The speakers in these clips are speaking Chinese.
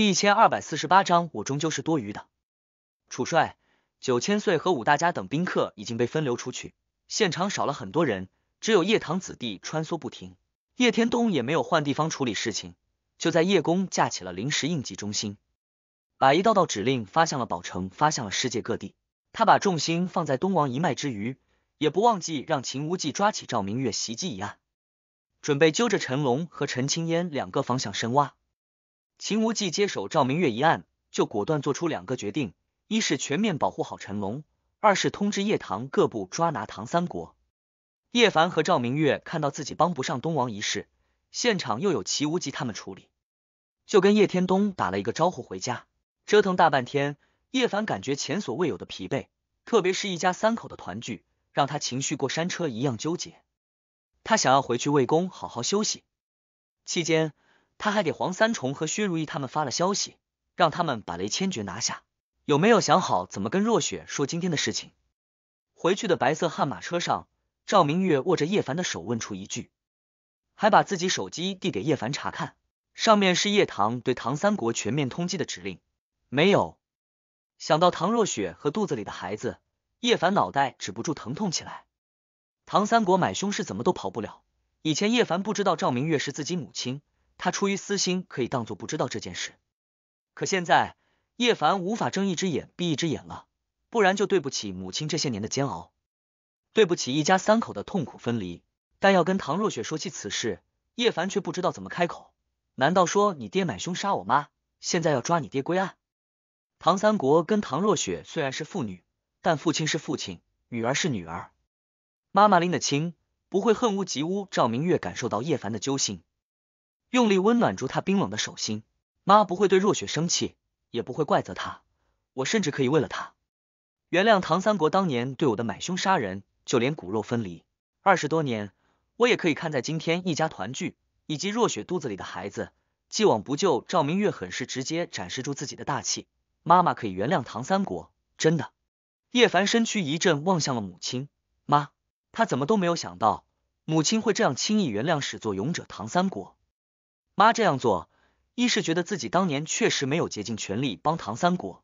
第一千二百四十八章，我终究是多余的。楚帅、九千岁和五大家等宾客已经被分流出去，现场少了很多人，只有叶堂子弟穿梭不停。叶天东也没有换地方处理事情，就在叶宫架起了临时应急中心，把一道道指令发向了宝城，发向了世界各地。他把重心放在东王一脉之余，也不忘记让秦无忌抓起赵明月袭击一案，准备揪着陈龙和陈青烟两个方向深挖。秦无忌接手赵明月一案，就果断做出两个决定：一是全面保护好陈龙，二是通知叶唐各部抓拿唐三国。叶凡和赵明月看到自己帮不上东王一事，现场又有齐无忌他们处理，就跟叶天东打了一个招呼，回家折腾大半天。叶凡感觉前所未有的疲惫，特别是一家三口的团聚让他情绪过山车一样纠结。他想要回去魏宫好好休息，期间。他还给黄三重和薛如意他们发了消息，让他们把雷千珏拿下。有没有想好怎么跟若雪说今天的事情？回去的白色悍马车上，赵明月握着叶凡的手问出一句，还把自己手机递给叶凡查看，上面是叶棠对唐三国全面通缉的指令。没有想到唐若雪和肚子里的孩子，叶凡脑袋止不住疼痛起来。唐三国买凶是怎么都跑不了。以前叶凡不知道赵明月是自己母亲。他出于私心，可以当做不知道这件事，可现在叶凡无法睁一只眼闭一只眼了，不然就对不起母亲这些年的煎熬，对不起一家三口的痛苦分离。但要跟唐若雪说起此事，叶凡却不知道怎么开口。难道说你爹买凶杀我妈，现在要抓你爹归案？唐三国跟唐若雪虽然是父女，但父亲是父亲，女儿是女儿，妈妈拎得清，不会恨屋及乌。赵明月感受到叶凡的揪心。用力温暖住他冰冷的手心，妈不会对若雪生气，也不会怪责他。我甚至可以为了他原谅唐三国当年对我的买凶杀人，就连骨肉分离二十多年，我也可以看在今天一家团聚以及若雪肚子里的孩子，既往不咎。赵明月很是直接展示出自己的大气，妈妈可以原谅唐三国，真的。叶凡身躯一震，望向了母亲，妈，他怎么都没有想到母亲会这样轻易原谅始作俑者唐三国。妈这样做，一是觉得自己当年确实没有竭尽全力帮唐三国，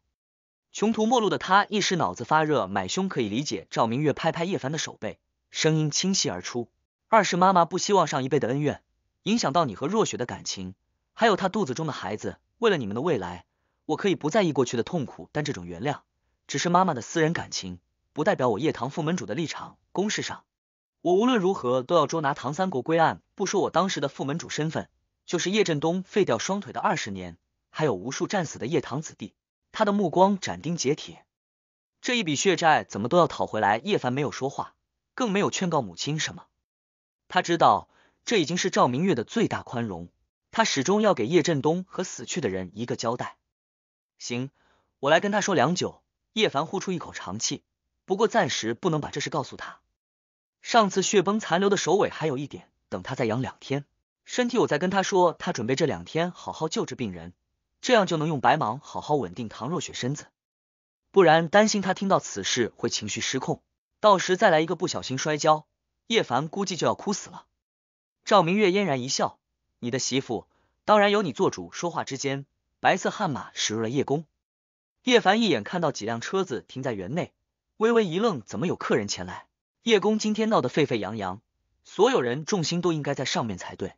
穷途末路的他一时脑子发热买凶可以理解。赵明月拍拍叶凡的手背，声音清晰而出。二是妈妈不希望上一辈的恩怨影响到你和若雪的感情，还有她肚子中的孩子。为了你们的未来，我可以不在意过去的痛苦，但这种原谅只是妈妈的私人感情，不代表我叶唐副门主的立场。公事上，我无论如何都要捉拿唐三国归案，不说我当时的副门主身份。就是叶振东废掉双腿的二十年，还有无数战死的叶堂子弟，他的目光斩钉截铁，这一笔血债怎么都要讨回来。叶凡没有说话，更没有劝告母亲什么，他知道这已经是赵明月的最大宽容，他始终要给叶振东和死去的人一个交代。行，我来跟他说。良久，叶凡呼出一口长气，不过暂时不能把这事告诉他。上次血崩残留的首尾还有一点，等他再养两天。身体，我在跟他说，他准备这两天好好救治病人，这样就能用白芒好好稳定唐若雪身子，不然担心他听到此事会情绪失控，到时再来一个不小心摔跤，叶凡估计就要哭死了。赵明月嫣然一笑，你的媳妇当然由你做主。说话之间，白色悍马驶入了叶宫。叶凡一眼看到几辆车子停在园内，微微一愣，怎么有客人前来？叶宫今天闹得沸沸扬扬，所有人重心都应该在上面才对。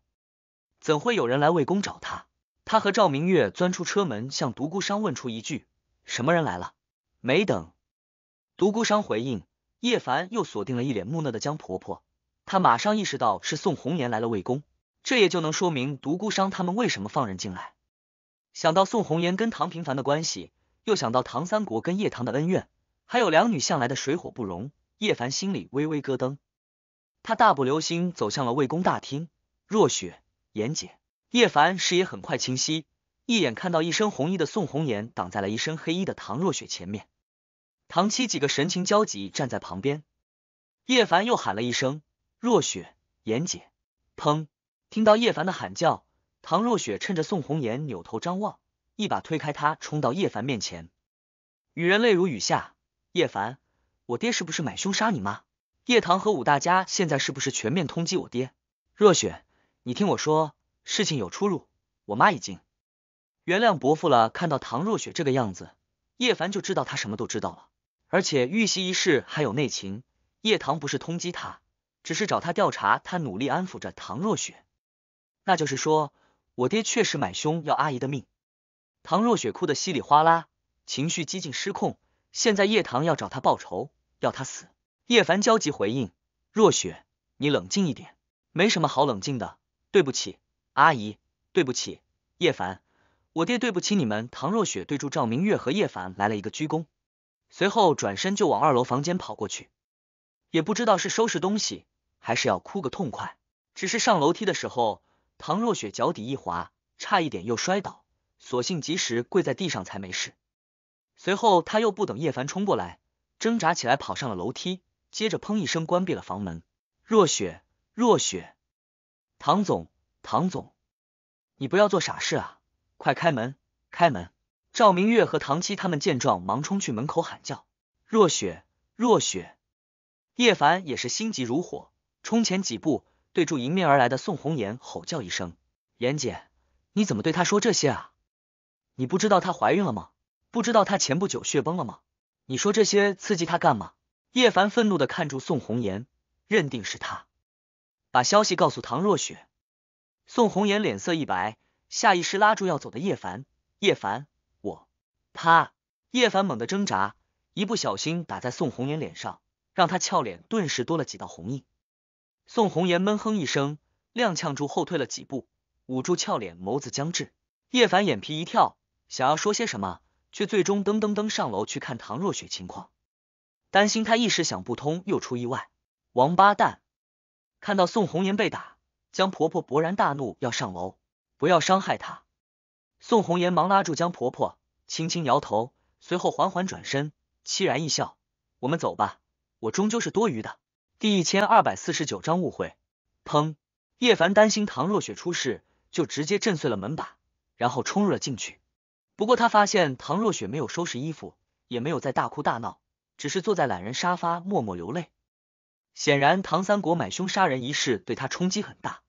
怎会有人来魏宫找他？他和赵明月钻出车门，向独孤商问出一句：“什么人来了？”没等独孤商回应，叶凡又锁定了一脸木讷的江婆婆。他马上意识到是宋红颜来了魏宫，这也就能说明独孤商他们为什么放人进来。想到宋红颜跟唐平凡的关系，又想到唐三国跟叶唐的恩怨，还有两女向来的水火不容，叶凡心里微微咯噔。他大步流星走向了魏公大厅，若雪。严姐，叶凡视野很快清晰，一眼看到一身红衣的宋红颜挡在了一身黑衣的唐若雪前面。唐七几个神情焦急站在旁边。叶凡又喊了一声：“若雪，严姐！”砰！听到叶凡的喊叫，唐若雪趁着宋红颜扭头张望，一把推开他，冲到叶凡面前，女人泪如雨下。叶凡，我爹是不是买凶杀你妈？叶唐和五大家现在是不是全面通缉我爹？若雪。你听我说，事情有出入，我妈已经原谅伯父了。看到唐若雪这个样子，叶凡就知道他什么都知道了。而且遇袭一事还有内情，叶棠不是通缉他，只是找他调查。他努力安抚着唐若雪，那就是说，我爹确实买凶要阿姨的命。唐若雪哭得稀里哗啦，情绪几近失控。现在叶棠要找他报仇，要他死。叶凡焦急回应：“若雪，你冷静一点，没什么好冷静的。”对不起，阿姨，对不起，叶凡，我爹对不起你们。唐若雪对住赵明月和叶凡来了一个鞠躬，随后转身就往二楼房间跑过去，也不知道是收拾东西还是要哭个痛快。只是上楼梯的时候，唐若雪脚底一滑，差一点又摔倒，所幸及时跪在地上才没事。随后他又不等叶凡冲过来，挣扎起来跑上了楼梯，接着砰一声关闭了房门。若雪，若雪。唐总，唐总，你不要做傻事啊！快开门，开门！赵明月和唐七他们见状，忙冲去门口喊叫：“若雪，若雪！”叶凡也是心急如火，冲前几步，对住迎面而来的宋红颜吼叫一声：“妍姐，你怎么对她说这些啊？你不知道她怀孕了吗？不知道她前不久血崩了吗？你说这些刺激她干嘛？”叶凡愤怒的看住宋红颜，认定是他。把消息告诉唐若雪，宋红颜脸色一白，下意识拉住要走的叶凡。叶凡，我他叶凡猛地挣扎，一不小心打在宋红颜脸上，让他俏脸顿时多了几道红印。宋红颜闷哼一声，踉跄住后退了几步，捂住俏脸，眸子僵滞。叶凡眼皮一跳，想要说些什么，却最终噔噔噔上楼去看唐若雪情况，担心他一时想不通又出意外。王八蛋！看到宋红颜被打，江婆婆勃然大怒，要上楼，不要伤害她。宋红颜忙拉住江婆婆，轻轻摇头，随后缓缓转身，凄然一笑：“我们走吧，我终究是多余的。”第一千二百四十九章误会。砰！叶凡担心唐若雪出事，就直接震碎了门把，然后冲入了进去。不过他发现唐若雪没有收拾衣服，也没有在大哭大闹，只是坐在懒人沙发默默流泪。显然，唐三国买凶杀人一事对他冲击很大。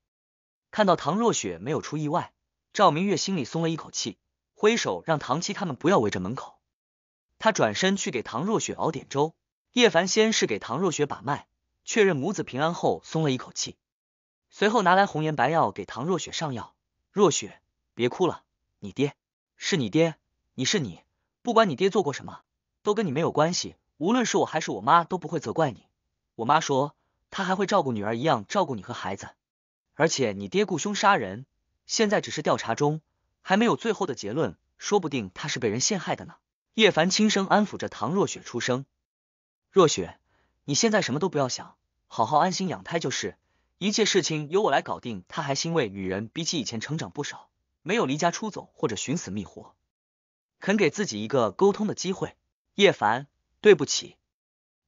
看到唐若雪没有出意外，赵明月心里松了一口气，挥手让唐七他们不要围着门口。他转身去给唐若雪熬点粥。叶凡先是给唐若雪把脉，确认母子平安后松了一口气，随后拿来红颜白药给唐若雪上药。若雪，别哭了，你爹是你爹，你是你，不管你爹做过什么，都跟你没有关系。无论是我还是我妈都不会责怪你。我妈说，她还会照顾女儿一样照顾你和孩子，而且你爹雇凶杀人，现在只是调查中，还没有最后的结论，说不定他是被人陷害的呢。叶凡轻声安抚着唐若雪，出声：“若雪，你现在什么都不要想，好好安心养胎就是，一切事情由我来搞定。”她还欣慰，女人比起以前成长不少，没有离家出走或者寻死觅活，肯给自己一个沟通的机会。叶凡，对不起。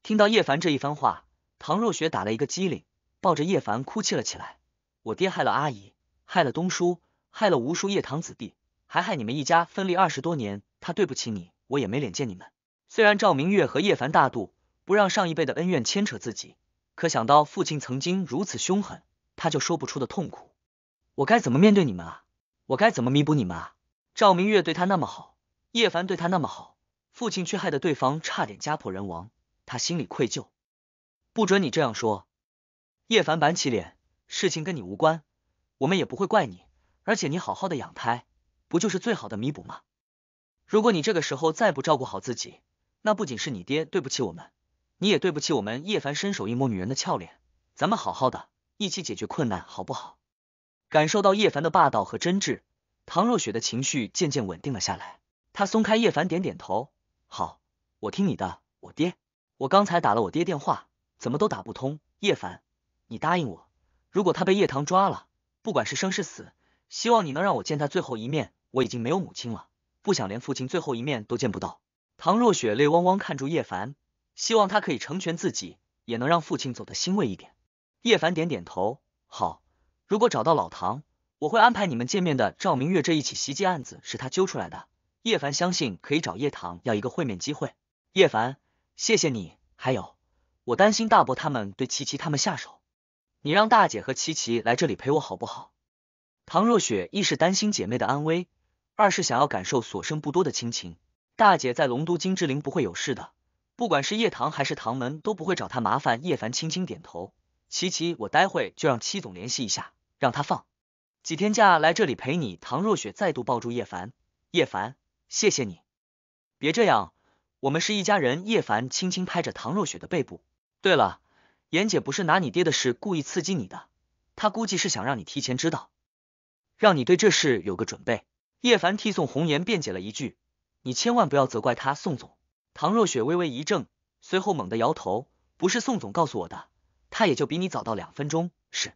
听到叶凡这一番话。唐若雪打了一个激灵，抱着叶凡哭泣了起来。我爹害了阿姨，害了东叔，害了无数叶堂子弟，还害你们一家分离二十多年。他对不起你，我也没脸见你们。虽然赵明月和叶凡大度，不让上一辈的恩怨牵扯自己，可想到父亲曾经如此凶狠，他就说不出的痛苦。我该怎么面对你们啊？我该怎么弥补你们啊？赵明月对他那么好，叶凡对他那么好，父亲却害得对方差点家破人亡，他心里愧疚。不准你这样说！叶凡板起脸，事情跟你无关，我们也不会怪你。而且你好好的养胎，不就是最好的弥补吗？如果你这个时候再不照顾好自己，那不仅是你爹对不起我们，你也对不起我们。叶凡伸手一摸女人的俏脸，咱们好好的一起解决困难，好不好？感受到叶凡的霸道和真挚，唐若雪的情绪渐渐稳定了下来。她松开叶凡，点点头，好，我听你的。我爹，我刚才打了我爹电话。怎么都打不通，叶凡，你答应我，如果他被叶棠抓了，不管是生是死，希望你能让我见他最后一面。我已经没有母亲了，不想连父亲最后一面都见不到。唐若雪泪汪汪，看住叶凡，希望他可以成全自己，也能让父亲走得欣慰一点。叶凡点点头，好，如果找到老唐，我会安排你们见面的。赵明月这一起袭击案子是他揪出来的，叶凡相信可以找叶棠要一个会面机会。叶凡，谢谢你，还有。我担心大伯他们对琪琪他们下手，你让大姐和琪琪来这里陪我好不好？唐若雪一是担心姐妹的安危，二是想要感受所剩不多的亲情。大姐在龙都金之灵不会有事的，不管是叶唐还是唐门都不会找他麻烦。叶凡轻轻点头，琪琪，我待会就让七总联系一下，让他放几天假来这里陪你。唐若雪再度抱住叶凡，叶凡，谢谢你。别这样，我们是一家人。叶凡轻轻拍着唐若雪的背部。对了，严姐不是拿你爹的事故意刺激你的，她估计是想让你提前知道，让你对这事有个准备。叶凡替宋红颜辩解了一句：“你千万不要责怪她，宋总。”唐若雪微微一怔，随后猛地摇头：“不是宋总告诉我的，他也就比你早到两分钟。”是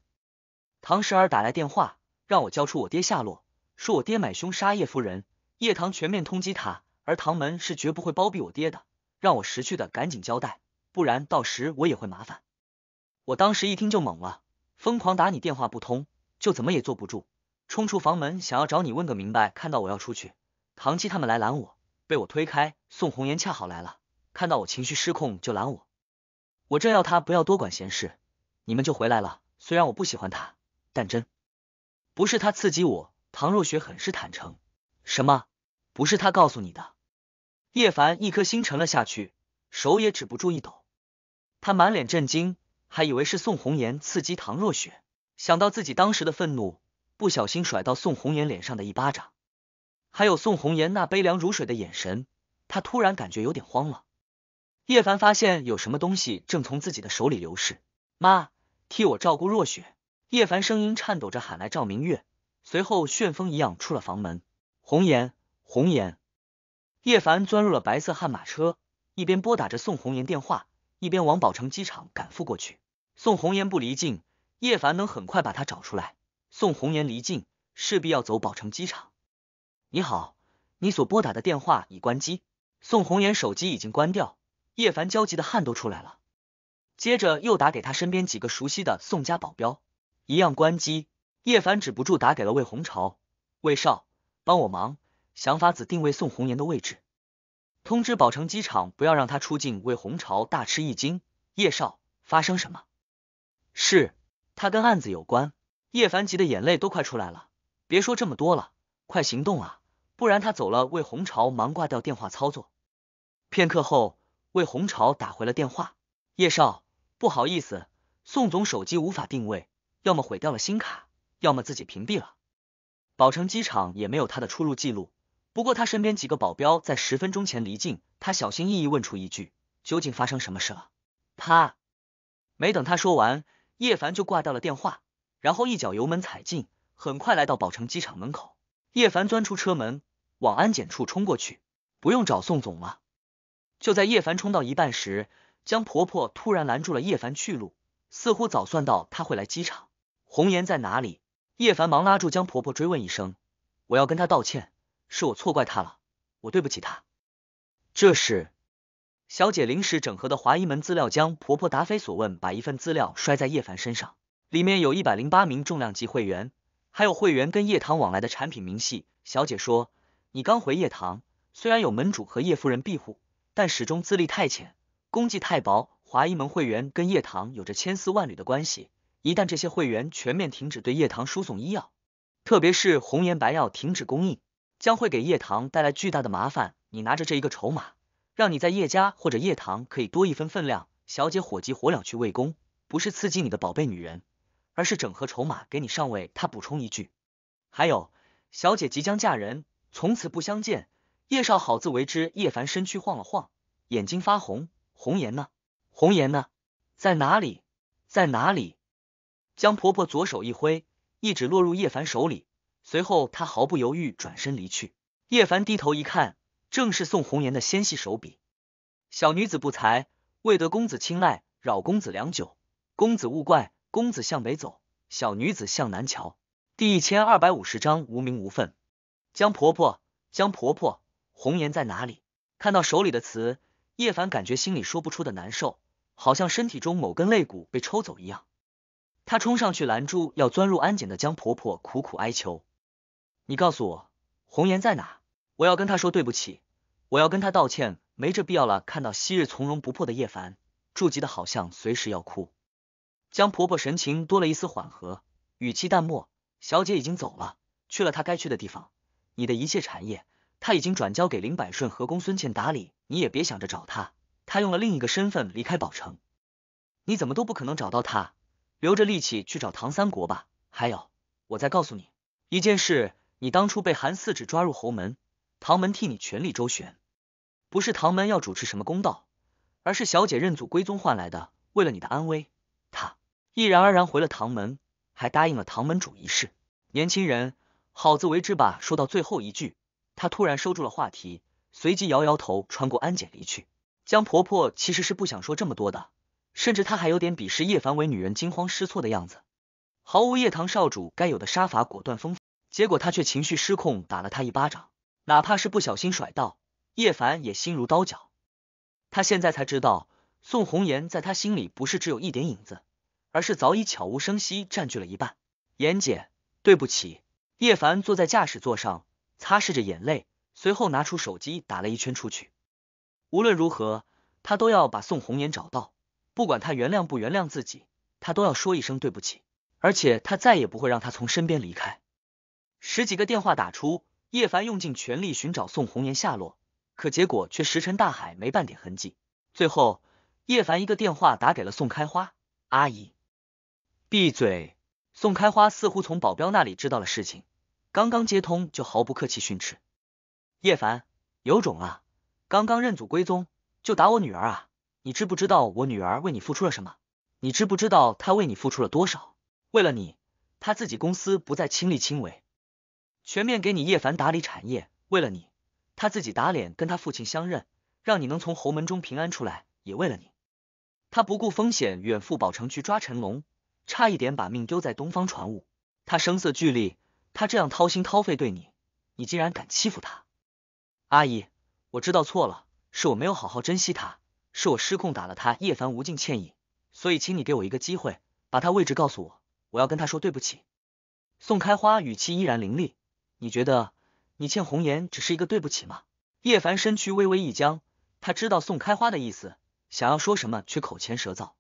唐时儿打来电话，让我交出我爹下落，说我爹买凶杀叶夫人，叶唐全面通缉他，而唐门是绝不会包庇我爹的，让我识趣的赶紧交代。不然到时我也会麻烦。我当时一听就懵了，疯狂打你电话不通，就怎么也坐不住，冲出房门想要找你问个明白。看到我要出去，唐七他们来拦我，被我推开。宋红颜恰好来了，看到我情绪失控就拦我。我正要他不要多管闲事，你们就回来了。虽然我不喜欢他，但真不是他刺激我。唐若雪很是坦诚，什么不是他告诉你的？叶凡一颗心沉了下去，手也止不住一抖。他满脸震惊，还以为是宋红颜刺激唐若雪。想到自己当时的愤怒，不小心甩到宋红颜脸上的一巴掌，还有宋红颜那悲凉如水的眼神，他突然感觉有点慌了。叶凡发现有什么东西正从自己的手里流逝。妈，替我照顾若雪。叶凡声音颤抖着喊来赵明月，随后旋风一样出了房门。红颜，红颜。叶凡钻入了白色悍马车，一边拨打着宋红颜电话。一边往宝城机场赶赴过去，宋红颜不离境，叶凡能很快把他找出来。宋红颜离境，势必要走宝城机场。你好，你所拨打的电话已关机。宋红颜手机已经关掉，叶凡焦急的汗都出来了。接着又打给他身边几个熟悉的宋家保镖，一样关机。叶凡止不住打给了魏红潮，魏少，帮我忙，想法子定位宋红颜的位置。通知宝城机场，不要让他出境。魏红潮大吃一惊。叶少，发生什么？是他跟案子有关。叶凡急的眼泪都快出来了，别说这么多了，快行动啊！不然他走了，魏红潮忙挂掉电话，操作。片刻后，魏红潮打回了电话。叶少，不好意思，宋总手机无法定位，要么毁掉了新卡，要么自己屏蔽了。宝城机场也没有他的出入记录。不过他身边几个保镖在十分钟前离境，他小心翼翼问出一句：“究竟发生什么事了？”他没等他说完，叶凡就挂掉了电话，然后一脚油门踩进，很快来到宝城机场门口。叶凡钻出车门，往安检处冲过去。不用找宋总了。就在叶凡冲到一半时，江婆婆突然拦住了叶凡去路，似乎早算到他会来机场。红颜在哪里？叶凡忙拉住江婆婆，追问一声：“我要跟她道歉。”是我错怪他了，我对不起他。这是小姐临时整合的华一门资料。将婆婆答非所问，把一份资料摔在叶凡身上。里面有一百零八名重量级会员，还有会员跟叶棠往来的产品明细。小姐说，你刚回叶棠，虽然有门主和叶夫人庇护，但始终资历太浅，功绩太薄。华一门会员跟叶棠有着千丝万缕的关系，一旦这些会员全面停止对叶棠输送医药，特别是红颜白药停止供应。将会给叶棠带来巨大的麻烦，你拿着这一个筹码，让你在叶家或者叶棠可以多一分分量。小姐火急火燎去魏宫，不是刺激你的宝贝女人，而是整合筹码给你上位。她补充一句，还有，小姐即将嫁人，从此不相见。叶少好自为之。叶凡身躯晃了晃，眼睛发红，红颜呢？红颜呢？在哪里？在哪里？江婆婆左手一挥，一指落入叶凡手里。随后，他毫不犹豫转身离去。叶凡低头一看，正是宋红颜的纤细手笔。小女子不才，未得公子青睐，扰公子良久，公子勿怪。公子向北走，小女子向南瞧。第一千二百五十章无名无份。江婆婆，江婆婆，红颜在哪里？看到手里的词，叶凡感觉心里说不出的难受，好像身体中某根肋骨被抽走一样。他冲上去拦住要钻入安检的江婆婆，苦苦哀求。你告诉我，红颜在哪？我要跟她说对不起，我要跟她道歉，没这必要了。看到昔日从容不迫的叶凡，住急的好像随时要哭。江婆婆神情多了一丝缓和，语气淡漠：“小姐已经走了，去了她该去的地方。你的一切产业，她已经转交给林百顺和公孙倩打理。你也别想着找她，她用了另一个身份离开宝城，你怎么都不可能找到她。留着力气去找唐三国吧。还有，我再告诉你一件事。”你当初被韩四指抓入侯门，唐门替你全力周旋，不是唐门要主持什么公道，而是小姐认祖归宗换来的。为了你的安危，她毅然而然回了唐门，还答应了唐门主一事。年轻人，好自为之吧。说到最后一句，他突然收住了话题，随即摇摇头，穿过安检离去。江婆婆其实是不想说这么多的，甚至她还有点鄙视叶凡为女人惊慌失措的样子，毫无叶唐少主该有的杀伐果断风。结果他却情绪失控，打了他一巴掌，哪怕是不小心甩到叶凡，也心如刀绞。他现在才知道，宋红颜在他心里不是只有一点影子，而是早已悄无声息占据了一半。妍姐，对不起。叶凡坐在驾驶座上，擦拭着眼泪，随后拿出手机打了一圈出去。无论如何，他都要把宋红颜找到，不管他原谅不原谅自己，他都要说一声对不起。而且，他再也不会让他从身边离开。十几个电话打出，叶凡用尽全力寻找宋红颜下落，可结果却石沉大海，没半点痕迹。最后，叶凡一个电话打给了宋开花阿姨。闭嘴！宋开花似乎从保镖那里知道了事情，刚刚接通就毫不客气训斥：“叶凡，有种啊！刚刚认祖归宗就打我女儿啊！你知不知道我女儿为你付出了什么？你知不知道她为你付出了多少？为了你，她自己公司不再亲力亲为。”全面给你叶凡打理产业，为了你，他自己打脸跟他父亲相认，让你能从侯门中平安出来，也为了你，他不顾风险远赴宝城去抓陈龙，差一点把命丢在东方船务。他声色俱厉，他这样掏心掏肺对你，你竟然敢欺负他！阿姨，我知道错了，是我没有好好珍惜他，是我失控打了他。叶凡无尽歉意，所以请你给我一个机会，把他位置告诉我，我要跟他说对不起。宋开花语气依然凌厉。你觉得你欠红颜只是一个对不起吗？叶凡身躯微微一僵，他知道宋开花的意思，想要说什么却口前舌燥。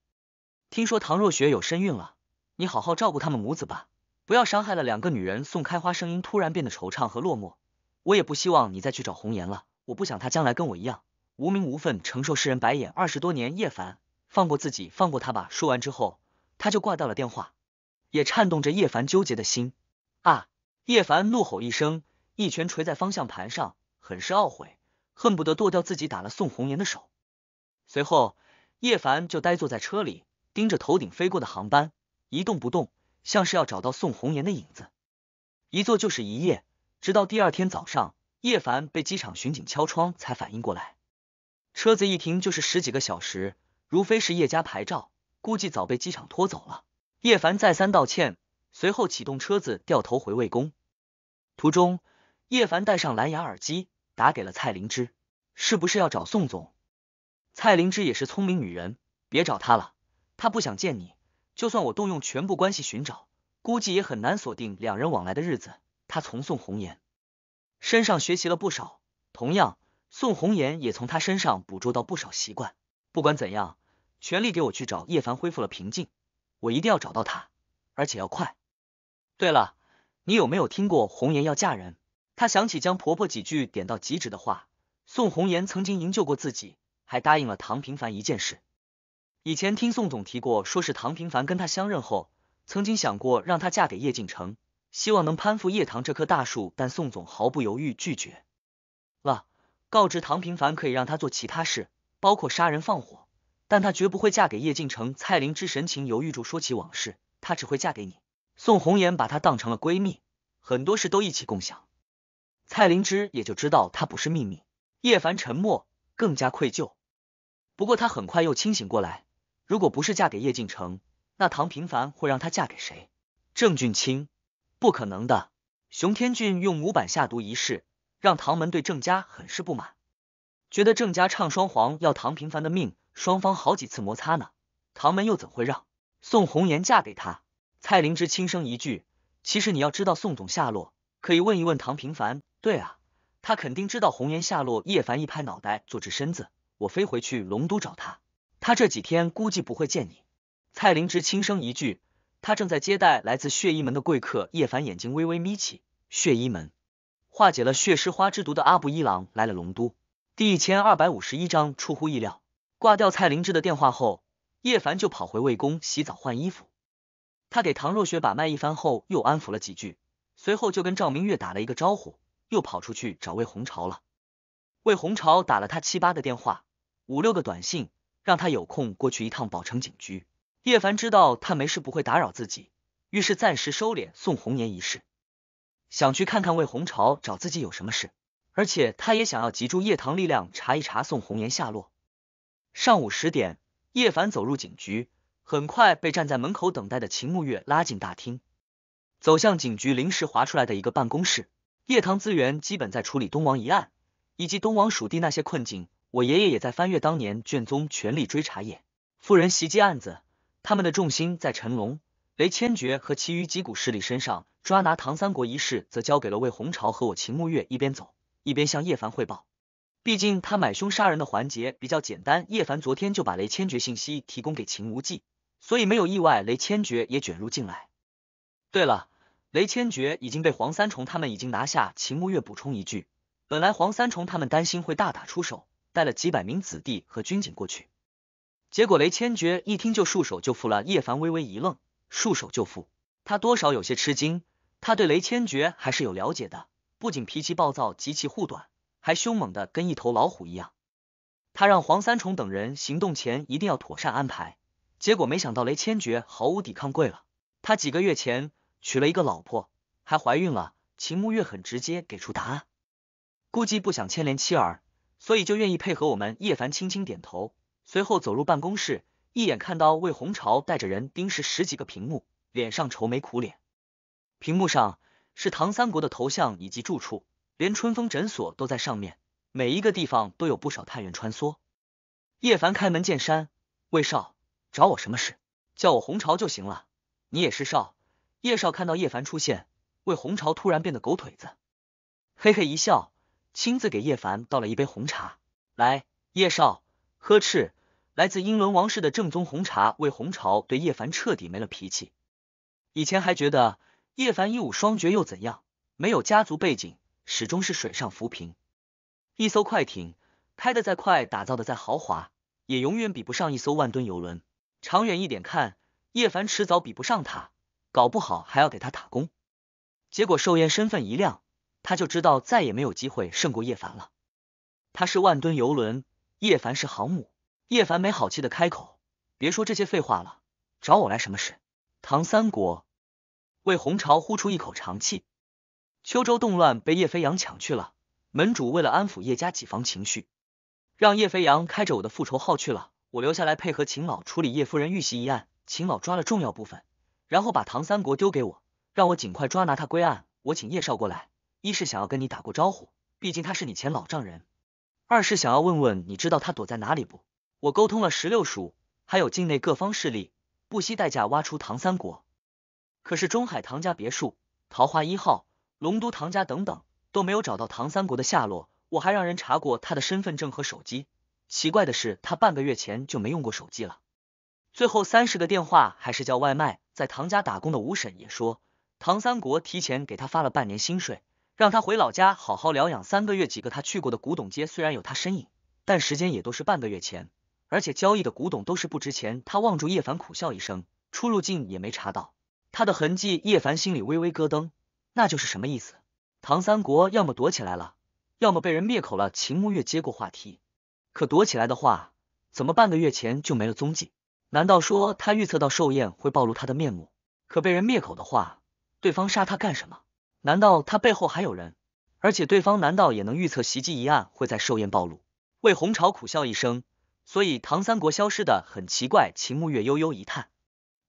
听说唐若雪有身孕了，你好好照顾他们母子吧，不要伤害了两个女人。宋开花声音突然变得惆怅和落寞，我也不希望你再去找红颜了，我不想她将来跟我一样，无名无份，承受世人白眼。二十多年，叶凡，放过自己，放过她吧。说完之后，他就挂掉了电话，也颤动着叶凡纠结的心。啊！叶凡怒吼一声，一拳捶在方向盘上，很是懊悔，恨不得剁掉自己打了宋红颜的手。随后，叶凡就呆坐在车里，盯着头顶飞过的航班，一动不动，像是要找到宋红颜的影子。一坐就是一夜，直到第二天早上，叶凡被机场巡警敲窗才反应过来。车子一停就是十几个小时，如非是叶家牌照，估计早被机场拖走了。叶凡再三道歉，随后启动车子掉头回魏宫。途中，叶凡戴上蓝牙耳机，打给了蔡灵芝：“是不是要找宋总？”蔡灵芝也是聪明女人，别找她了，她不想见你。就算我动用全部关系寻找，估计也很难锁定两人往来的日子。他从宋红颜身上学习了不少，同样，宋红颜也从他身上捕捉到不少习惯。不管怎样，全力给我去找叶凡，恢复了平静。我一定要找到他，而且要快。对了。你有没有听过红颜要嫁人？她想起江婆婆几句点到即止的话。宋红颜曾经营救过自己，还答应了唐平凡一件事。以前听宋总提过，说是唐平凡跟她相认后，曾经想过让她嫁给叶敬城，希望能攀附叶棠这棵大树，但宋总毫不犹豫拒绝了，告知唐平凡可以让她做其他事，包括杀人放火，但她绝不会嫁给叶敬城。蔡灵芝神情犹豫住，说起往事，她只会嫁给你。宋红颜把她当成了闺蜜，很多事都一起共享。蔡灵芝也就知道她不是秘密。叶凡沉默，更加愧疚。不过他很快又清醒过来，如果不是嫁给叶敬城，那唐平凡会让她嫁给谁？郑俊清？不可能的。熊天俊用模板下毒一事，让唐门对郑家很是不满，觉得郑家唱双簧要唐平凡的命，双方好几次摩擦呢。唐门又怎会让宋红颜嫁给他？蔡灵芝轻声一句：“其实你要知道宋总下落，可以问一问唐平凡。”“对啊，他肯定知道红颜下落。”叶凡一拍脑袋，坐直身子：“我飞回去龙都找他，他这几天估计不会见你。”蔡灵芝轻声一句：“他正在接待来自血衣门的贵客。”叶凡眼睛微微眯起：“血衣门化解了血尸花之毒的阿布一郎来了龙都。”第一千二百五十一章出乎意料。挂掉蔡灵芝的电话后，叶凡就跑回魏宫洗澡换衣服。他给唐若雪把脉一番后，又安抚了几句，随后就跟赵明月打了一个招呼，又跑出去找魏红潮了。魏红潮打了他七八个电话，五六个短信，让他有空过去一趟宝城警局。叶凡知道他没事不会打扰自己，于是暂时收敛送红颜一事，想去看看魏红潮找自己有什么事，而且他也想要集中夜堂力量查一查宋红颜下落。上午十点，叶凡走入警局。很快被站在门口等待的秦穆月拉进大厅，走向警局临时划出来的一个办公室。叶堂资源基本在处理东王一案以及东王属地那些困境，我爷爷也在翻阅当年卷宗，全力追查叶夫人袭击案子。他们的重心在陈龙、雷千珏和其余几股势力身上抓拿唐三国一事，则交给了魏红朝和我秦穆月。一边走一边向叶凡汇报，毕竟他买凶杀人的环节比较简单。叶凡昨天就把雷千珏信息提供给秦无忌。所以没有意外，雷千珏也卷入进来。对了，雷千珏已经被黄三重他们已经拿下。秦穆月补充一句：本来黄三重他们担心会大打出手，带了几百名子弟和军警过去，结果雷千珏一听就束手就缚了。叶凡微微一愣，束手就缚，他多少有些吃惊。他对雷千珏还是有了解的，不仅脾气暴躁，极其护短，还凶猛的跟一头老虎一样。他让黄三重等人行动前一定要妥善安排。结果没想到雷千珏毫无抵抗跪了。他几个月前娶了一个老婆，还怀孕了。秦沐月很直接给出答案，估计不想牵连妻儿，所以就愿意配合我们。叶凡轻轻点头，随后走入办公室，一眼看到魏红潮带着人盯视十几个屏幕，脸上愁眉苦脸。屏幕上是唐三国的头像以及住处，连春风诊所都在上面，每一个地方都有不少探员穿梭。叶凡开门见山，魏少。找我什么事？叫我红潮就行了。你也是少叶少，看到叶凡出现，为红潮突然变得狗腿子，嘿嘿一笑，亲自给叶凡倒了一杯红茶。来，叶少，呵斥来自英伦王室的正宗红茶。为红潮对叶凡彻底没了脾气，以前还觉得叶凡一武双绝又怎样？没有家族背景，始终是水上浮萍。一艘快艇开的再快，打造的再豪华，也永远比不上一艘万吨游轮。长远一点看，叶凡迟早比不上他，搞不好还要给他打工。结果寿宴身份一亮，他就知道再也没有机会胜过叶凡了。他是万吨游轮，叶凡是航母。叶凡没好气的开口：“别说这些废话了，找我来什么事？”唐三国，魏红朝呼出一口长气。秋州动乱被叶飞扬抢去了。门主为了安抚叶家几房情绪，让叶飞扬开着我的复仇号去了。我留下来配合秦老处理叶夫人遇袭一案，秦老抓了重要部分，然后把唐三国丢给我，让我尽快抓拿他归案。我请叶少过来，一是想要跟你打过招呼，毕竟他是你前老丈人；二是想要问问你知道他躲在哪里不？我沟通了石榴叔，还有境内各方势力，不惜代价挖出唐三国。可是中海唐家别墅、桃花一号、龙都唐家等等都没有找到唐三国的下落。我还让人查过他的身份证和手机。奇怪的是，他半个月前就没用过手机了。最后三十个电话还是叫外卖。在唐家打工的吴婶也说，唐三国提前给他发了半年薪水，让他回老家好好疗养三个月。几个他去过的古董街，虽然有他身影，但时间也都是半个月前，而且交易的古董都是不值钱。他望住叶凡，苦笑一声，出入境也没查到他的痕迹。叶凡心里微微咯噔，那就是什么意思？唐三国要么躲起来了，要么被人灭口了。秦沐月接过话题。可躲起来的话，怎么半个月前就没了踪迹？难道说他预测到寿宴会暴露他的面目？可被人灭口的话，对方杀他干什么？难道他背后还有人？而且对方难道也能预测袭击一案会在寿宴暴露？魏红朝苦笑一声，所以唐三国消失的很奇怪。秦穆月悠悠一叹，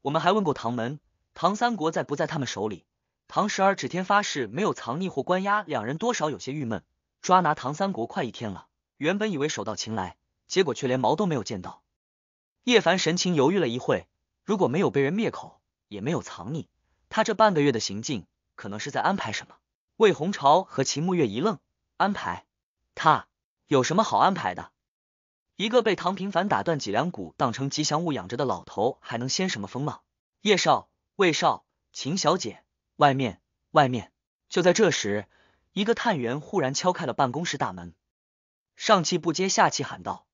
我们还问过唐门，唐三国在不在他们手里？唐时儿指天发誓没有藏匿或关押两人，多少有些郁闷。抓拿唐三国快一天了。原本以为手到擒来，结果却连毛都没有见到。叶凡神情犹豫了一会，如果没有被人灭口，也没有藏匿，他这半个月的行径，可能是在安排什么？魏红潮和秦慕月一愣，安排他有什么好安排的？一个被唐平凡打断脊梁骨当成吉祥物养着的老头，还能掀什么风浪？叶少，魏少，秦小姐，外面，外面！就在这时，一个探员忽然敲开了办公室大门。上气不接下气喊道：“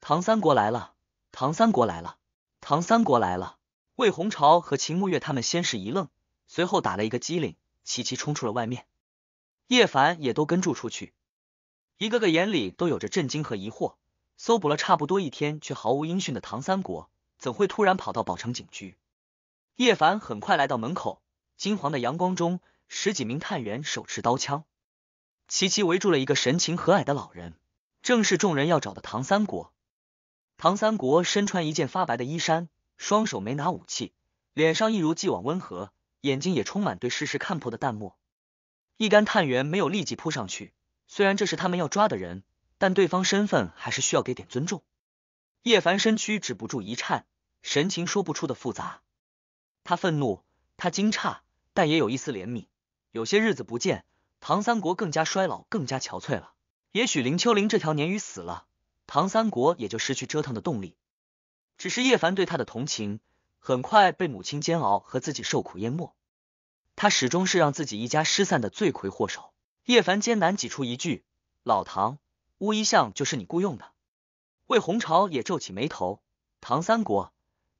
唐三国来了！唐三国来了！唐三国来了！”魏红朝和秦沐月他们先是一愣，随后打了一个机灵，齐齐冲出了外面。叶凡也都跟住出去，一个个眼里都有着震惊和疑惑。搜捕了差不多一天却毫无音讯的唐三国，怎会突然跑到宝城警局？叶凡很快来到门口，金黄的阳光中，十几名探员手持刀枪，齐齐围住了一个神情和蔼的老人。正是众人要找的唐三国。唐三国身穿一件发白的衣衫，双手没拿武器，脸上一如既往温和，眼睛也充满对世事看破的淡漠。一干探员没有立即扑上去，虽然这是他们要抓的人，但对方身份还是需要给点尊重。叶凡身躯止不住一颤，神情说不出的复杂。他愤怒，他惊诧，但也有一丝怜悯。有些日子不见，唐三国更加衰老，更加憔悴了。也许林秋玲这条鲶鱼死了，唐三国也就失去折腾的动力。只是叶凡对他的同情，很快被母亲煎熬和自己受苦淹没。他始终是让自己一家失散的罪魁祸首。叶凡艰难挤出一句：“老唐，乌衣巷就是你雇佣的。”魏红朝也皱起眉头：“唐三国，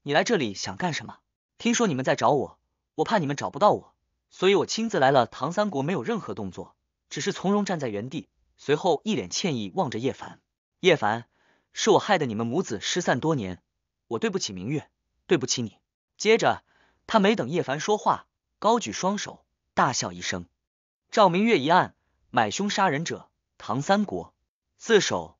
你来这里想干什么？听说你们在找我，我怕你们找不到我，所以我亲自来了。”唐三国没有任何动作，只是从容站在原地。随后一脸歉意望着叶凡，叶凡，是我害得你们母子失散多年，我对不起明月，对不起你。接着他没等叶凡说话，高举双手，大笑一声。赵明月一按，买凶杀人者唐三国自首。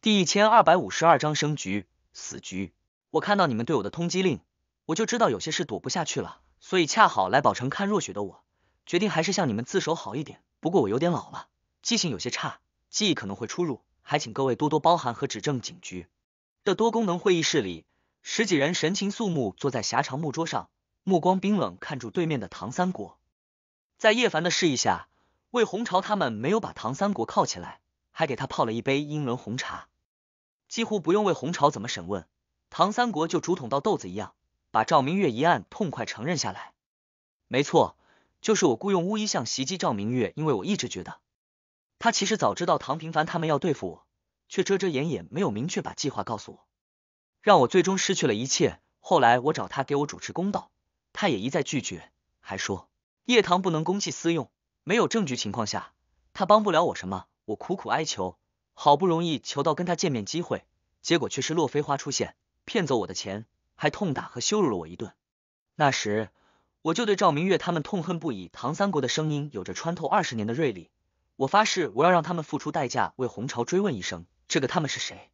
第一千二百五十二章生局死局。我看到你们对我的通缉令，我就知道有些事躲不下去了，所以恰好来宝城看若雪的我，决定还是向你们自首好一点。不过我有点老了。记性有些差，记忆可能会出入，还请各位多多包涵和指正。警局的多功能会议室里，十几人神情肃穆，坐在狭长木桌上，目光冰冷，看住对面的唐三国。在叶凡的示意下，魏红朝他们没有把唐三国铐起来，还给他泡了一杯英伦红茶。几乎不用魏红朝怎么审问，唐三国就竹筒倒豆子一样，把赵明月一案痛快承认下来。没错，就是我雇佣巫医巷袭击赵明月，因为我一直觉得。他其实早知道唐平凡他们要对付我，却遮遮掩掩，没有明确把计划告诉我，让我最终失去了一切。后来我找他给我主持公道，他也一再拒绝，还说叶堂不能公器私用，没有证据情况下他帮不了我什么。我苦苦哀求，好不容易求到跟他见面机会，结果却是洛飞花出现，骗走我的钱，还痛打和羞辱了我一顿。那时我就对赵明月他们痛恨不已。唐三国的声音有着穿透二十年的锐利。我发誓，我要让他们付出代价。为红朝追问一声，这个他们是谁？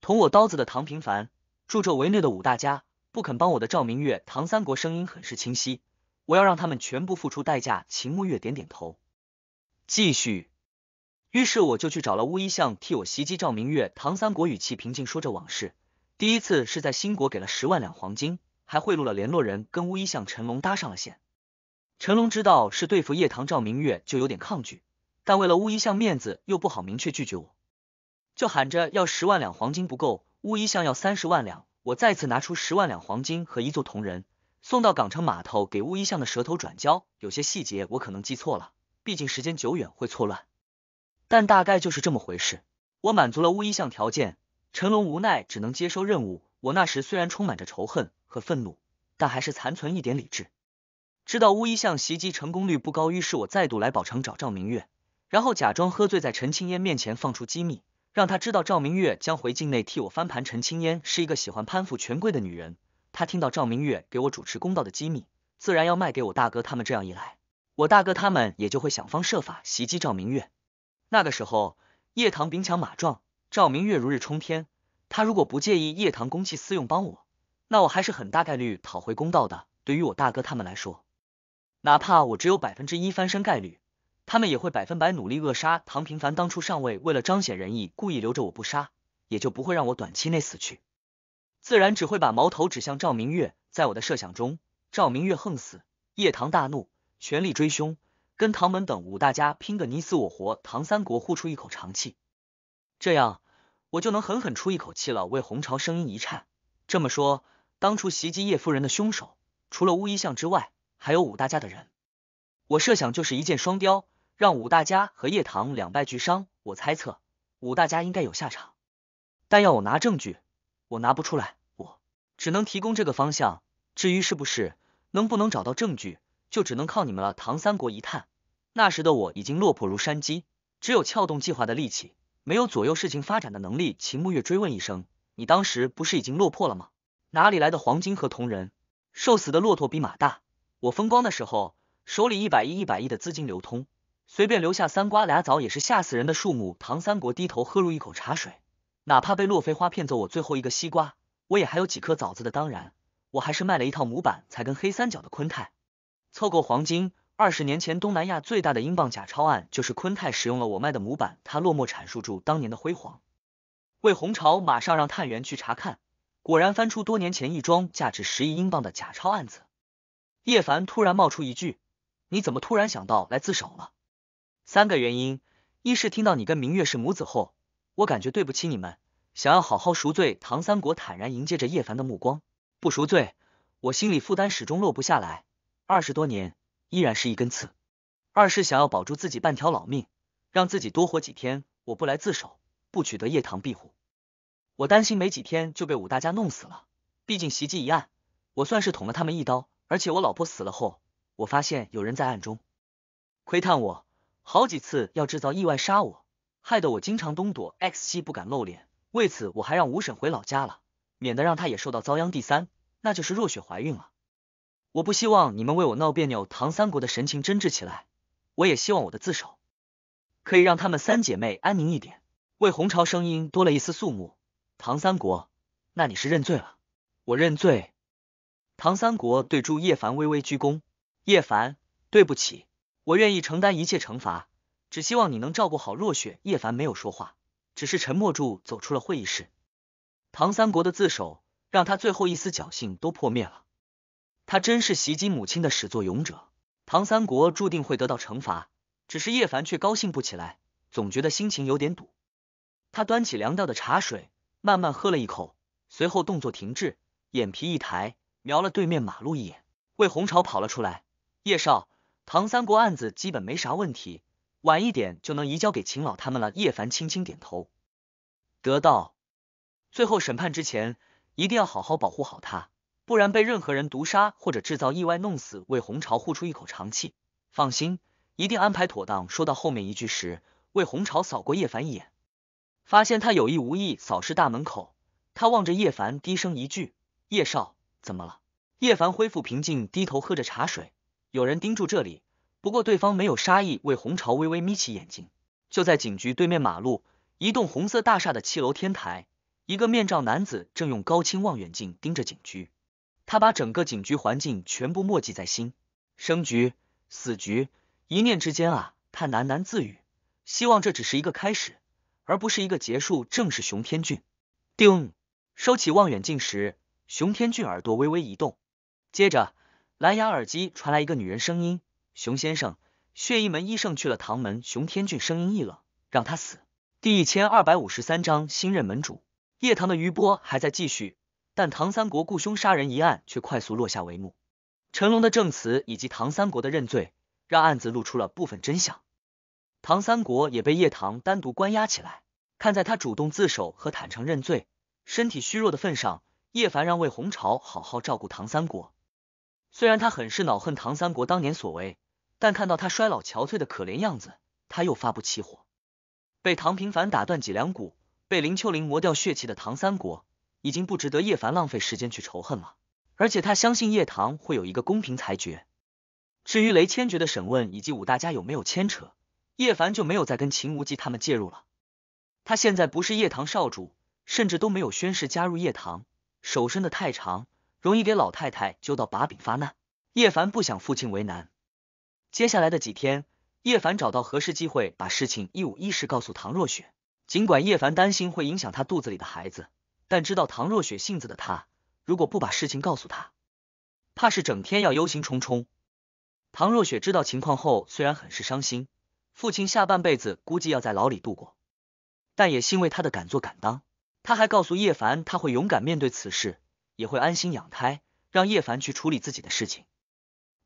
捅我刀子的唐平凡，助纣为虐的五大家，不肯帮我的赵明月、唐三国。声音很是清晰。我要让他们全部付出代价。秦穆月点点头，继续。于是我就去找了乌衣巷，替我袭击赵明月、唐三国。语气平静，说着往事。第一次是在新国，给了十万两黄金，还贿赂了联络人，跟乌衣巷陈龙搭上了线。陈龙知道是对付叶唐、赵明月，就有点抗拒。但为了乌衣巷面子，又不好明确拒绝我，就喊着要十万两黄金不够，乌衣巷要三十万两。我再次拿出十万两黄金和一座铜人，送到港城码头给乌衣巷的蛇头转交。有些细节我可能记错了，毕竟时间久远会错乱，但大概就是这么回事。我满足了乌衣巷条件，成龙无奈只能接收任务。我那时虽然充满着仇恨和愤怒，但还是残存一点理智，知道乌衣巷袭击成功率不高，于是我再度来宝城找赵明月。然后假装喝醉，在陈青烟面前放出机密，让他知道赵明月将回境内替我翻盘。陈青烟是一个喜欢攀附权贵的女人，她听到赵明月给我主持公道的机密，自然要卖给我大哥他们。这样一来，我大哥他们也就会想方设法袭击赵明月。那个时候，叶堂兵强马壮，赵明月如日冲天。他如果不介意叶堂公器私用帮我，那我还是很大概率讨回公道的。对于我大哥他们来说，哪怕我只有百分之一翻身概率。他们也会百分百努力扼杀唐平凡。当初上位为了彰显仁义，故意留着我不杀，也就不会让我短期内死去，自然只会把矛头指向赵明月。在我的设想中，赵明月横死，叶唐大怒，全力追凶，跟唐门等五大家拼个你死我活。唐三国呼出一口长气，这样我就能狠狠出一口气了。魏红朝声音一颤，这么说，当初袭击叶夫人的凶手，除了乌衣巷之外，还有五大家的人。我设想就是一箭双雕。让五大家和叶唐两败俱伤，我猜测五大家应该有下场，但要我拿证据，我拿不出来，我只能提供这个方向。至于是不是能不能找到证据，就只能靠你们了。唐三国一探，那时的我已经落魄如山鸡，只有撬动计划的力气，没有左右事情发展的能力。秦穆月追问一声：“你当时不是已经落魄了吗？哪里来的黄金和铜人？瘦死的骆驼比马大。我风光的时候，手里一百亿、一百亿的资金流通。”随便留下三瓜俩枣也是吓死人的数目。唐三国低头喝入一口茶水，哪怕被洛飞花骗走我最后一个西瓜，我也还有几颗枣子的。当然，我还是卖了一套模板才跟黑三角的昆泰凑够黄金。二十年前东南亚最大的英镑假钞案，就是昆泰使用了我卖的模板。他落寞阐述住当年的辉煌。魏红朝马上让探员去查看，果然翻出多年前一桩价值十亿英镑的假钞案子。叶凡突然冒出一句：“你怎么突然想到来自首了？”三个原因，一是听到你跟明月是母子后，我感觉对不起你们，想要好好赎罪。唐三国坦然迎接着叶凡的目光，不赎罪，我心里负担始终落不下来，二十多年依然是一根刺。二是想要保住自己半条老命，让自己多活几天。我不来自首，不取得叶堂庇护，我担心没几天就被五大家弄死了。毕竟袭击一案，我算是捅了他们一刀，而且我老婆死了后，我发现有人在暗中窥探我。好几次要制造意外杀我，害得我经常东躲西西不敢露脸。为此，我还让吴婶回老家了，免得让她也受到遭殃。第三，那就是若雪怀孕了，我不希望你们为我闹别扭。唐三国的神情真挚起来，我也希望我的自首可以让他们三姐妹安宁一点。魏红朝声音多了一丝肃穆。唐三国，那你是认罪了？我认罪。唐三国对朱叶凡微微鞠躬：“叶凡，对不起。”我愿意承担一切惩罚，只希望你能照顾好若雪。叶凡没有说话，只是沉默住走出了会议室。唐三国的自首，让他最后一丝侥幸都破灭了。他真是袭击母亲的始作俑者，唐三国注定会得到惩罚。只是叶凡却高兴不起来，总觉得心情有点堵。他端起凉掉的茶水，慢慢喝了一口，随后动作停滞，眼皮一抬，瞄了对面马路一眼。魏红朝跑了出来，叶少。唐三国案子基本没啥问题，晚一点就能移交给秦老他们了。叶凡轻轻点头，得到。最后审判之前，一定要好好保护好他，不然被任何人毒杀或者制造意外弄死，为红潮呼出一口长气。放心，一定安排妥当。说到后面一句时，魏红潮扫过叶凡一眼，发现他有意无意扫视大门口，他望着叶凡低声一句：“叶少，怎么了？”叶凡恢复平静，低头喝着茶水。有人盯住这里，不过对方没有杀意。魏红潮微微眯起眼睛，就在警局对面马路一栋红色大厦的七楼天台，一个面罩男子正用高清望远镜盯着警局。他把整个警局环境全部默记在心，生局死局，一念之间啊！他喃喃自语，希望这只是一个开始，而不是一个结束。正是熊天俊。叮，收起望远镜时，熊天俊耳朵微微一动，接着。蓝牙耳机传来一个女人声音：“熊先生，血衣门医圣去了唐门。”熊天俊声音一冷：“让他死。”第一千二百五十三章新任门主。叶唐的余波还在继续，但唐三国雇凶杀人一案却快速落下帷幕。成龙的证词以及唐三国的认罪，让案子露出了部分真相。唐三国也被叶唐单独关押起来，看在他主动自首和坦诚认罪、身体虚弱的份上，叶凡让魏红朝好好照顾唐三国。虽然他很是恼恨唐三国当年所为，但看到他衰老憔悴的可怜样子，他又发不起火。被唐平凡打断脊梁骨，被林秋玲磨掉血气的唐三国，已经不值得叶凡浪费时间去仇恨了。而且他相信叶唐会有一个公平裁决。至于雷千珏的审问以及五大家有没有牵扯，叶凡就没有再跟秦无忌他们介入了。他现在不是叶唐少主，甚至都没有宣誓加入叶唐，手伸的太长。容易给老太太揪到把柄发难。叶凡不想父亲为难，接下来的几天，叶凡找到合适机会，把事情一五一十告诉唐若雪。尽管叶凡担心会影响他肚子里的孩子，但知道唐若雪性子的他，如果不把事情告诉她，怕是整天要忧心忡忡。唐若雪知道情况后，虽然很是伤心，父亲下半辈子估计要在牢里度过，但也欣慰他的敢做敢当。他还告诉叶凡，他会勇敢面对此事。也会安心养胎，让叶凡去处理自己的事情。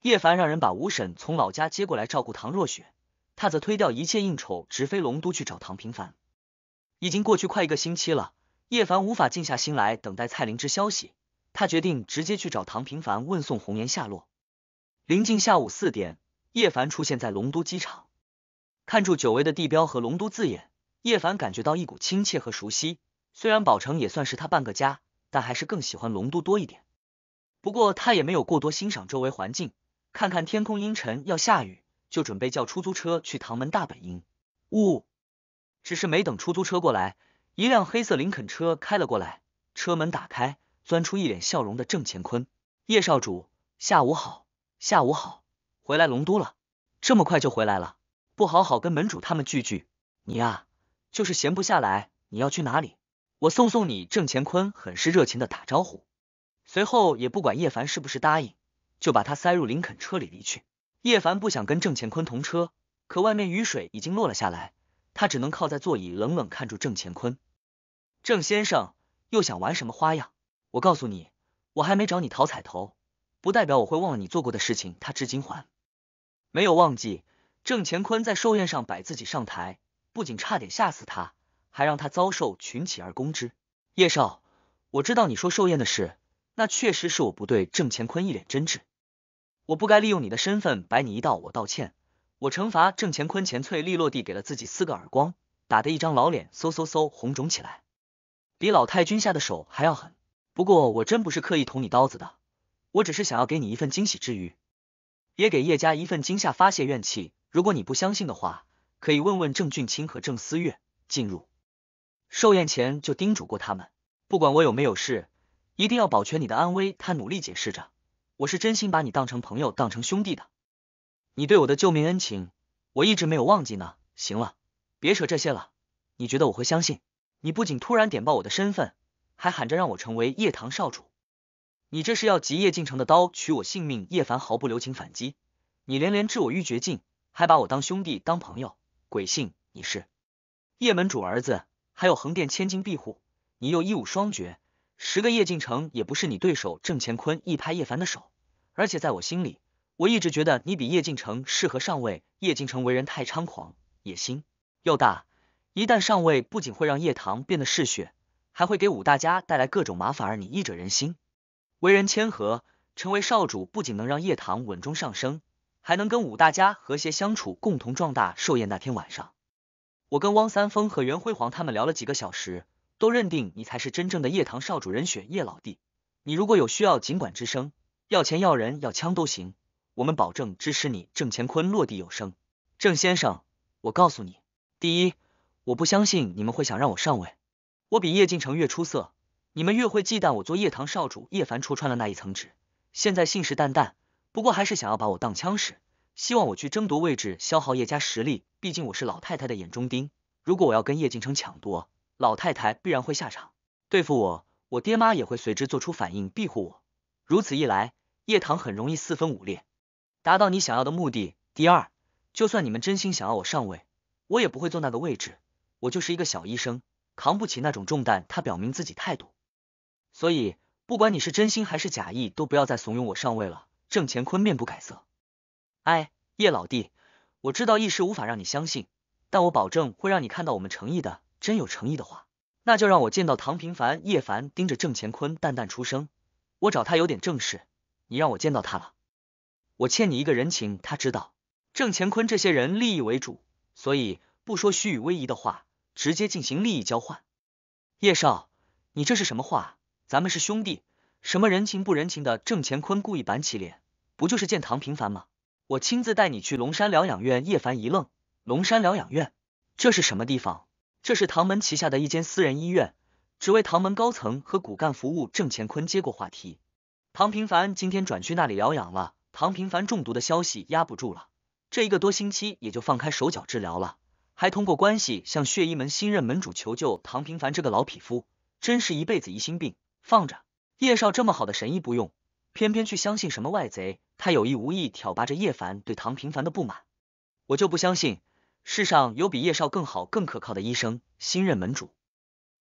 叶凡让人把吴婶从老家接过来照顾唐若雪，他则推掉一切应酬，直飞龙都去找唐平凡。已经过去快一个星期了，叶凡无法静下心来等待蔡灵芝消息，他决定直接去找唐平凡问宋红颜下落。临近下午四点，叶凡出现在龙都机场，看住久违的地标和龙都字眼，叶凡感觉到一股亲切和熟悉。虽然宝城也算是他半个家。但还是更喜欢龙都多一点，不过他也没有过多欣赏周围环境，看看天空阴沉要下雨，就准备叫出租车去唐门大本营。呜，只是没等出租车过来，一辆黑色林肯车开了过来，车门打开，钻出一脸笑容的郑乾坤。叶少主，下午好，下午好，回来龙都了，这么快就回来了，不好好跟门主他们聚聚，你呀，就是闲不下来。你要去哪里？我送送你，郑乾坤很是热情的打招呼，随后也不管叶凡是不是答应，就把他塞入林肯车里离去。叶凡不想跟郑乾坤同车，可外面雨水已经落了下来，他只能靠在座椅冷冷看住郑乾坤。郑先生又想玩什么花样？我告诉你，我还没找你讨彩头，不代表我会忘了你做过的事情。他至今还没有忘记。郑乾坤在寿宴上摆自己上台，不仅差点吓死他。还让他遭受群起而攻之。叶少，我知道你说寿宴的事，那确实是我不对。郑乾坤一脸真挚，我不该利用你的身份摆你一道。我道歉，我惩罚郑乾坤。钱翠利落地给了自己四个耳光，打得一张老脸嗖嗖嗖红肿起来，比老太君下的手还要狠。不过我真不是刻意捅你刀子的，我只是想要给你一份惊喜，之余也给叶家一份惊吓，发泄怨气。如果你不相信的话，可以问问郑俊清和郑思月。进入。寿宴前就叮嘱过他们，不管我有没有事，一定要保全你的安危。他努力解释着，我是真心把你当成朋友、当成兄弟的。你对我的救命恩情，我一直没有忘记呢。行了，别扯这些了。你觉得我会相信？你不仅突然点爆我的身份，还喊着让我成为夜堂少主。你这是要急叶进城的刀取我性命？叶凡毫不留情反击。你连连置我于绝境，还把我当兄弟当朋友，鬼信你是叶门主儿子？还有横店千金庇护，你又一武双绝，十个叶敬城也不是你对手。郑乾坤一拍叶凡的手，而且在我心里，我一直觉得你比叶敬城适合上位。叶敬城为人太猖狂，野心又大，一旦上位，不仅会让叶堂变得嗜血，还会给五大家带来各种麻烦。而你医者仁心，为人谦和，成为少主，不仅能让叶堂稳中上升，还能跟五大家和谐相处，共同壮大。寿宴那天晚上。我跟汪三丰和袁辉煌他们聊了几个小时，都认定你才是真正的叶堂少主人选叶老弟。你如果有需要，尽管吱声，要钱要人要枪都行，我们保证支持你郑乾坤落地有声。郑先生，我告诉你，第一，我不相信你们会想让我上位，我比叶敬城越出色，你们越会忌惮我做叶堂少主。叶凡戳穿了那一层纸，现在信誓旦旦，不过还是想要把我当枪使。希望我去争夺位置，消耗叶家实力。毕竟我是老太太的眼中钉，如果我要跟叶敬城抢夺，老太太必然会下场对付我，我爹妈也会随之做出反应庇护我。如此一来，叶堂很容易四分五裂，达到你想要的目的。第二，就算你们真心想要我上位，我也不会坐那个位置，我就是一个小医生，扛不起那种重担。他表明自己态度，所以不管你是真心还是假意，都不要再怂恿我上位了。郑乾坤面不改色。哎，叶老弟，我知道一时无法让你相信，但我保证会让你看到我们诚意的。真有诚意的话，那就让我见到唐平凡。叶凡盯着郑乾坤淡淡出声：“我找他有点正事，你让我见到他了，我欠你一个人情。”他知道郑乾坤这些人利益为主，所以不说虚与委蛇的话，直接进行利益交换。叶少，你这是什么话？咱们是兄弟，什么人情不人情的？郑乾坤故意板起脸，不就是见唐平凡吗？我亲自带你去龙山疗养院。叶凡一愣，龙山疗养院，这是什么地方？这是唐门旗下的一间私人医院，只为唐门高层和骨干服务。郑乾坤接过话题，唐平凡今天转去那里疗养了。唐平凡中毒的消息压不住了，这一个多星期也就放开手脚治疗了，还通过关系向血衣门新任门主求救。唐平凡这个老匹夫，真是一辈子疑心病，放着叶少这么好的神医不用。偏偏去相信什么外贼？他有意无意挑拨着叶凡对唐平凡的不满。我就不相信世上有比叶少更好、更可靠的医生。新任门主，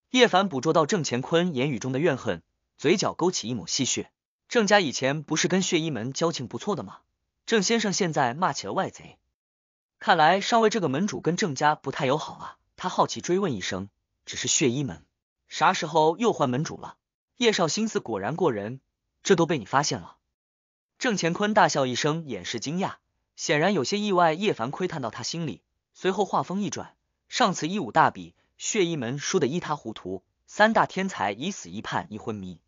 叶凡捕捉到郑乾坤言语中的怨恨，嘴角勾起一抹戏谑。郑家以前不是跟血衣门交情不错的吗？郑先生现在骂起了外贼，看来上位这个门主跟郑家不太友好啊。他好奇追问一声：只是血衣门啥时候又换门主了？叶少心思果然过人。这都被你发现了！郑乾坤大笑一声，掩饰惊讶，显然有些意外。叶凡窥探到他心里，随后话锋一转：上次一五大比，血衣门输得一塌糊涂，三大天才已死、一判、一昏迷，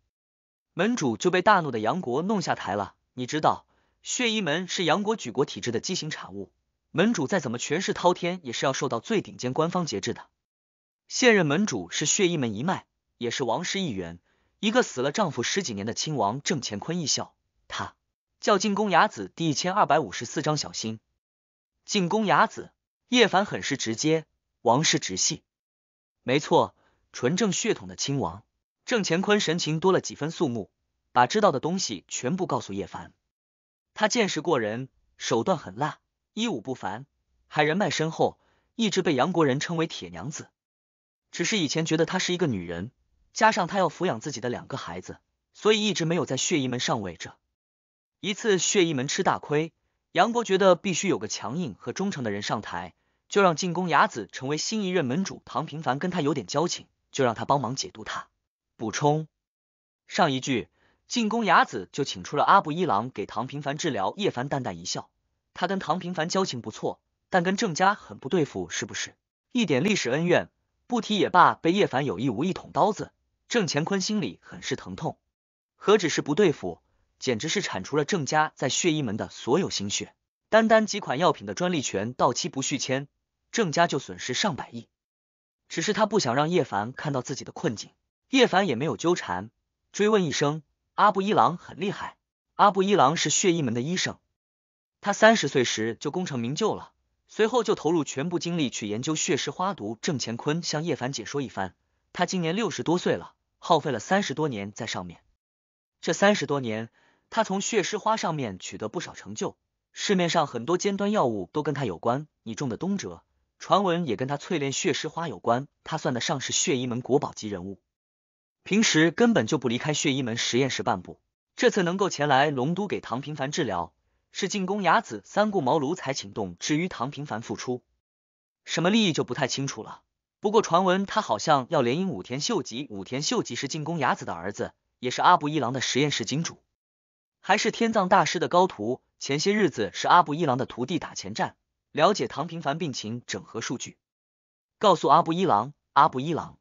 门主就被大怒的杨国弄下台了。你知道，血衣门是杨国举国体制的畸形产物，门主再怎么权势滔天，也是要受到最顶尖官方节制的。现任门主是血衣门一脉，也是王室一员。一个死了丈夫十几年的亲王郑乾坤一笑，他叫进宫雅子。第一千二百五十四章小心进宫雅子。叶凡很是直接，王室直系，没错，纯正血统的亲王郑乾坤神情多了几分肃穆，把知道的东西全部告诉叶凡。他见识过人，手段狠辣，一武不凡，还人脉深厚，一直被杨国人称为铁娘子。只是以前觉得她是一个女人。加上他要抚养自己的两个孩子，所以一直没有在血衣门上位着。一次血衣门吃大亏，杨博觉得必须有个强硬和忠诚的人上台，就让进宫雅子成为新一任门主。唐平凡跟他有点交情，就让他帮忙解读他。补充上一句，进宫雅子就请出了阿布一郎给唐平凡治疗。叶凡淡淡一笑，他跟唐平凡交情不错，但跟郑家很不对付，是不是？一点历史恩怨不提也罢，被叶凡有意无意捅刀子。郑乾坤心里很是疼痛，何止是不对付，简直是铲除了郑家在血衣门的所有心血。单单几款药品的专利权到期不续签，郑家就损失上百亿。只是他不想让叶凡看到自己的困境，叶凡也没有纠缠追问。一声阿布一郎很厉害，阿布一郎是血衣门的医生，他三十岁时就功成名就了，随后就投入全部精力去研究血石花毒。郑乾坤向叶凡解说一番，他今年六十多岁了。耗费了三十多年在上面，这三十多年他从血尸花上面取得不少成就，市面上很多尖端药物都跟他有关。你种的东哲，传闻也跟他淬炼血尸花有关。他算得上是血衣门国宝级人物，平时根本就不离开血衣门实验室半步。这次能够前来龙都给唐平凡治疗，是进宫雅子三顾茅庐才请动。至于唐平凡付出什么利益就不太清楚了。不过传闻他好像要联姻武田秀吉，武田秀吉是进攻雅子的儿子，也是阿布一郎的实验室金主，还是天葬大师的高徒。前些日子是阿布一郎的徒弟打前战，了解唐平凡病情，整合数据，告诉阿布一郎。阿布一郎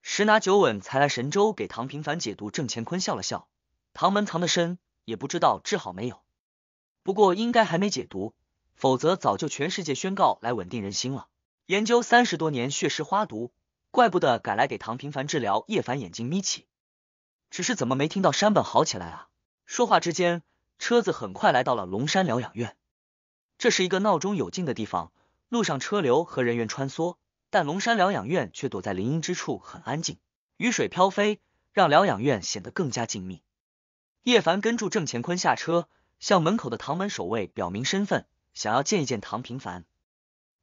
十拿九稳才来神州给唐平凡解毒。郑乾坤笑了笑，唐门藏的深，也不知道治好没有。不过应该还没解毒，否则早就全世界宣告来稳定人心了。研究三十多年血尸花毒，怪不得赶来给唐平凡治疗。叶凡眼睛眯起，只是怎么没听到山本好起来啊？说话之间，车子很快来到了龙山疗养院。这是一个闹中有静的地方，路上车流和人员穿梭，但龙山疗养院却躲在林荫之处，很安静。雨水飘飞，让疗养院显得更加静谧。叶凡跟住郑乾坤下车，向门口的唐门守卫表明身份，想要见一见唐平凡。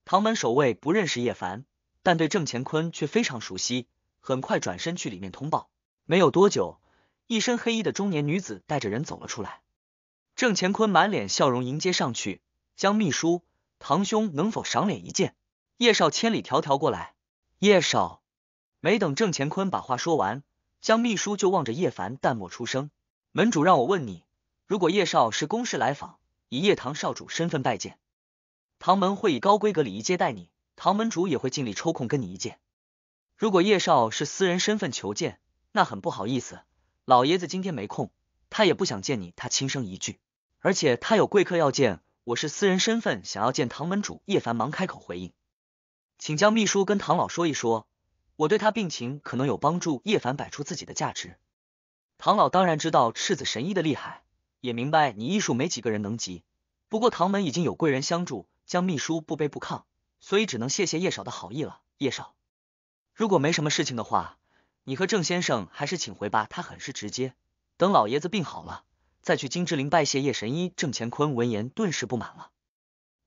唐门守卫不认识叶凡，但对郑乾坤却非常熟悉，很快转身去里面通报。没有多久，一身黑衣的中年女子带着人走了出来。郑乾坤满脸笑容迎接上去，江秘书，堂兄能否赏脸一见叶少千里迢迢过来？叶少，没等郑乾坤把话说完，江秘书就望着叶凡淡漠出声：“门主让我问你，如果叶少是公事来访，以叶堂少主身份拜见。”唐门会以高规格礼仪接待你，唐门主也会尽力抽空跟你一见。如果叶少是私人身份求见，那很不好意思，老爷子今天没空，他也不想见你。他轻声一句，而且他有贵客要见。我是私人身份想要见唐门主，叶凡忙开口回应，请将秘书跟唐老说一说，我对他病情可能有帮助。叶凡摆出自己的价值。唐老当然知道赤子神医的厉害，也明白你医术没几个人能及。不过唐门已经有贵人相助。江秘书不卑不亢，所以只能谢谢叶少的好意了。叶少，如果没什么事情的话，你和郑先生还是请回吧。他很是直接，等老爷子病好了，再去金之林拜谢叶神医。郑乾坤闻言顿时不满了：“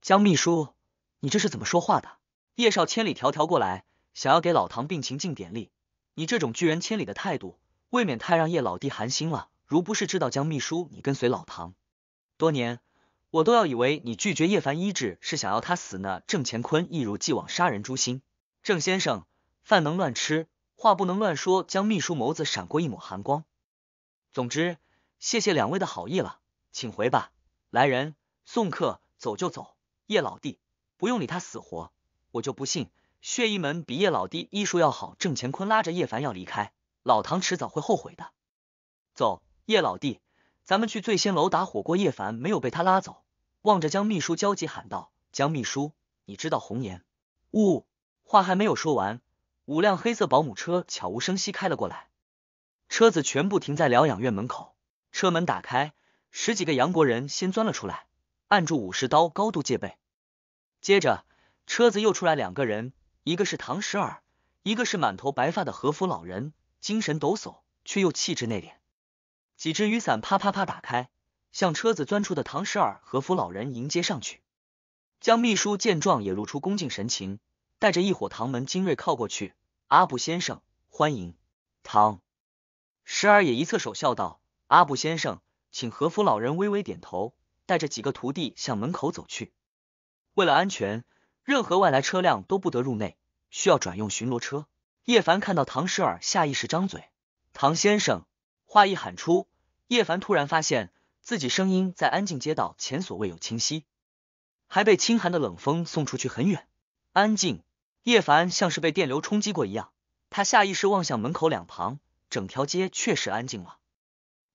江秘书，你这是怎么说话的？叶少千里迢迢过来，想要给老唐病情尽点力，你这种拒人千里的态度，未免太让叶老弟寒心了。如不是知道江秘书你跟随老唐多年。”我都要以为你拒绝叶凡医治是想要他死呢。郑乾坤一如既往杀人诛心。郑先生，饭能乱吃，话不能乱说。江秘书眸子闪过一抹寒光。总之，谢谢两位的好意了，请回吧。来人，送客，走就走。叶老弟，不用理他死活，我就不信血衣门比叶老弟医术要好。郑乾坤拉着叶凡要离开，老唐迟早会后悔的。走，叶老弟。咱们去醉仙楼打火锅。叶凡没有被他拉走，望着江秘书焦急喊道：“江秘书，你知道红颜？”呜，话还没有说完，五辆黑色保姆车悄无声息开了过来，车子全部停在疗养院门口，车门打开，十几个杨国人先钻了出来，按住武士刀，高度戒备。接着，车子又出来两个人，一个是唐十二，一个是满头白发的和服老人，精神抖擞，却又气质内敛。几只雨伞啪啪啪打开，向车子钻出的唐十二和服老人迎接上去。江秘书见状也露出恭敬神情，带着一伙唐门精锐靠过去。阿布先生，欢迎！唐十二也一侧手笑道：“阿布先生，请。”和服老人微微点头，带着几个徒弟向门口走去。为了安全，任何外来车辆都不得入内，需要转用巡逻车。叶凡看到唐十二，下意识张嘴：“唐先生。”话一喊出，叶凡突然发现自己声音在安静街道前所未有清晰，还被清寒的冷风送出去很远。安静，叶凡像是被电流冲击过一样，他下意识望向门口两旁，整条街确实安静了。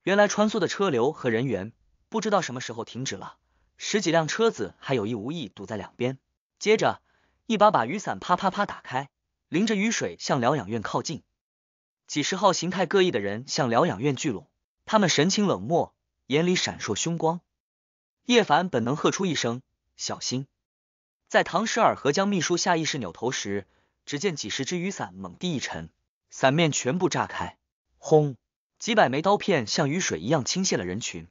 原来穿梭的车流和人员不知道什么时候停止了，十几辆车子还有意无意堵在两边。接着，一把把雨伞啪啪啪打开，淋着雨水向疗养院靠近。几十号形态各异的人向疗养院聚拢，他们神情冷漠，眼里闪烁凶光。叶凡本能喝出一声小心，在唐十尔和江秘书下意识扭头时，只见几十只雨伞猛地一沉，伞面全部炸开，轰，几百枚刀片像雨水一样倾泻了人群。